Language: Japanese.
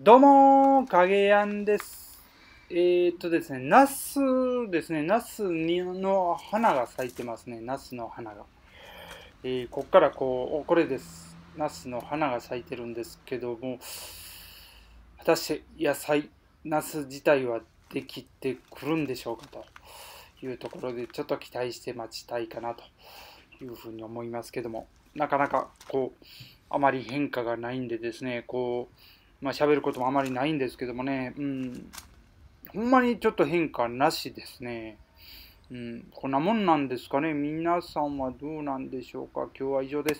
どうも影やんです。えー、っとですね、ナスですね、ナスの花が咲いてますね、ナスの花が。えー、こっからこう、これです。ナスの花が咲いてるんですけども、果たして野菜、ナス自体はできてくるんでしょうかというところで、ちょっと期待して待ちたいかなというふうに思いますけども、なかなかこう、あまり変化がないんでですね、こう、まあ喋ることもあまりないんですけどもね、うん、ほんまにちょっと変化なしですね。うん、こんなもんなんですかね。皆さんはどうなんでしょうか。今日は以上です。